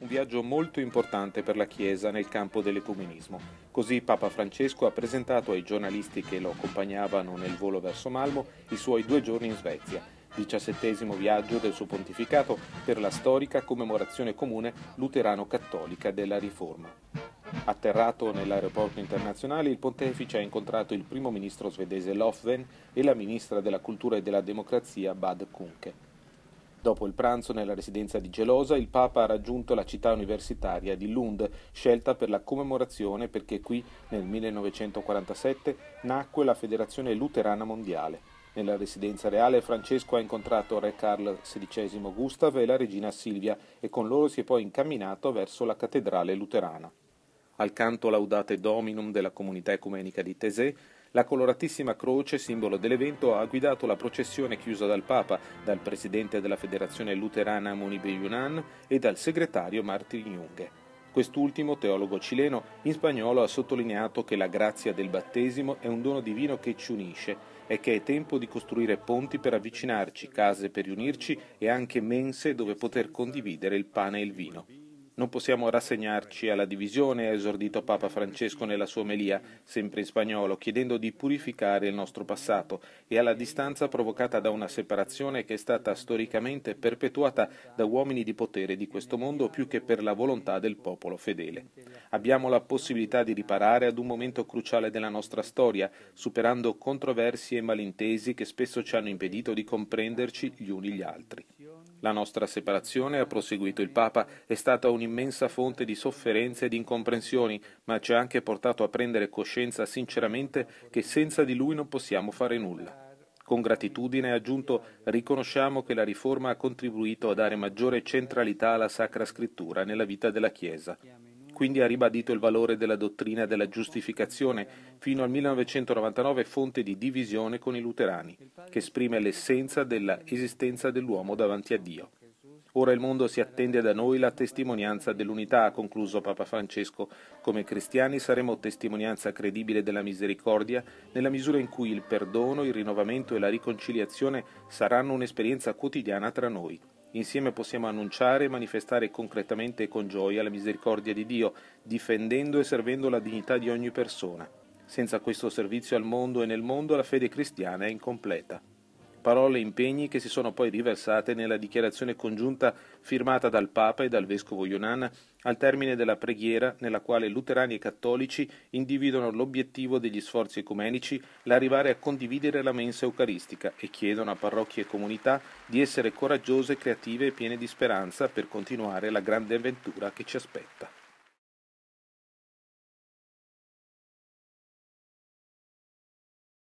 un viaggio molto importante per la Chiesa nel campo dell'ecumenismo. Così Papa Francesco ha presentato ai giornalisti che lo accompagnavano nel volo verso Malmo i suoi due giorni in Svezia, diciassettesimo viaggio del suo pontificato per la storica commemorazione comune luterano-cattolica della Riforma. Atterrato nell'aeroporto internazionale, il pontefice ha incontrato il primo ministro svedese Lofven e la ministra della cultura e della democrazia Bad Kunke. Dopo il pranzo nella residenza di Gelosa, il Papa ha raggiunto la città universitaria di Lund, scelta per la commemorazione perché qui, nel 1947, nacque la Federazione Luterana Mondiale. Nella residenza reale Francesco ha incontrato Re Carl XVI Gustav e la regina Silvia e con loro si è poi incamminato verso la cattedrale luterana. Al canto Laudate Dominum della comunità ecumenica di Tese, la coloratissima croce, simbolo dell'evento, ha guidato la processione chiusa dal Papa, dal presidente della Federazione Luterana Monibe Yunan e dal segretario Martin Junge. Quest'ultimo, teologo cileno, in spagnolo ha sottolineato che la grazia del battesimo è un dono divino che ci unisce e che è tempo di costruire ponti per avvicinarci, case per riunirci e anche mense dove poter condividere il pane e il vino. Non possiamo rassegnarci alla divisione, ha esordito Papa Francesco nella sua omelia, sempre in spagnolo, chiedendo di purificare il nostro passato e alla distanza provocata da una separazione che è stata storicamente perpetuata da uomini di potere di questo mondo più che per la volontà del popolo fedele. Abbiamo la possibilità di riparare ad un momento cruciale della nostra storia, superando controversie e malintesi che spesso ci hanno impedito di comprenderci gli uni gli altri. La nostra separazione, ha proseguito il Papa, è stata un'immensa fonte di sofferenze e di incomprensioni, ma ci ha anche portato a prendere coscienza sinceramente che senza di lui non possiamo fare nulla. Con gratitudine, ha aggiunto, riconosciamo che la riforma ha contribuito a dare maggiore centralità alla Sacra Scrittura nella vita della Chiesa quindi ha ribadito il valore della dottrina della giustificazione, fino al 1999 fonte di divisione con i luterani, che esprime l'essenza dell'esistenza dell'uomo davanti a Dio. Ora il mondo si attende da noi la testimonianza dell'unità, ha concluso Papa Francesco. Come cristiani saremo testimonianza credibile della misericordia nella misura in cui il perdono, il rinnovamento e la riconciliazione saranno un'esperienza quotidiana tra noi. Insieme possiamo annunciare e manifestare concretamente e con gioia la misericordia di Dio, difendendo e servendo la dignità di ogni persona. Senza questo servizio al mondo e nel mondo la fede cristiana è incompleta parole e impegni che si sono poi riversate nella dichiarazione congiunta firmata dal Papa e dal Vescovo Yonan al termine della preghiera nella quale luterani e cattolici individuano l'obiettivo degli sforzi ecumenici, l'arrivare a condividere la mensa eucaristica e chiedono a parrocchie e comunità di essere coraggiose, creative e piene di speranza per continuare la grande avventura che ci aspetta.